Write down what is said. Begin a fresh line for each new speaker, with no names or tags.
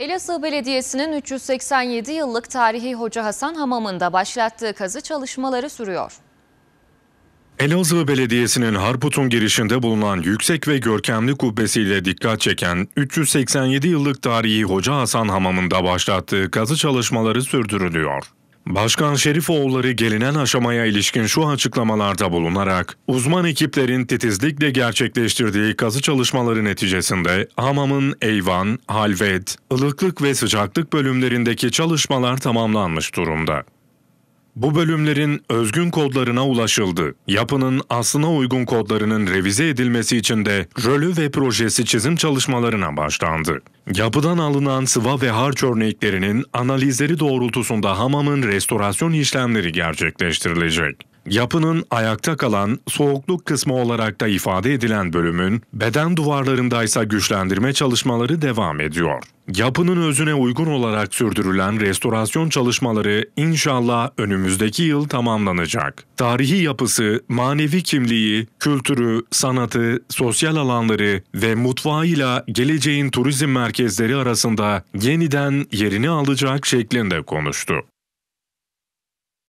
Elazığ Belediyesi'nin 387 yıllık tarihi Hoca Hasan Hamamı'nda başlattığı kazı çalışmaları sürüyor.
Elazığ Belediyesi'nin Harput'un girişinde bulunan yüksek ve görkemli kubbesiyle dikkat çeken 387 yıllık tarihi Hoca Hasan Hamamı'nda başlattığı kazı çalışmaları sürdürülüyor. Başkan Şerifoğulları gelinen aşamaya ilişkin şu açıklamalarda bulunarak, uzman ekiplerin titizlikle gerçekleştirdiği kazı çalışmaları neticesinde hamamın eyvan, halvet, ılıklık ve sıcaklık bölümlerindeki çalışmalar tamamlanmış durumda. Bu bölümlerin özgün kodlarına ulaşıldı. Yapının aslına uygun kodlarının revize edilmesi için de rölü ve projesi çizim çalışmalarına başlandı. Yapıdan alınan sıva ve harç örneklerinin analizleri doğrultusunda hamamın restorasyon işlemleri gerçekleştirilecek yapının ayakta kalan soğukluk kısmı olarak da ifade edilen bölümün beden duvarlarında güçlendirme çalışmaları devam ediyor. Yapının özüne uygun olarak sürdürülen restorasyon çalışmaları inşallah önümüzdeki yıl tamamlanacak. Tarihi yapısı, manevi kimliği, kültürü, sanatı, sosyal alanları ve mutfağıyla geleceğin turizm merkezleri
arasında yeniden yerini alacak şeklinde konuştu.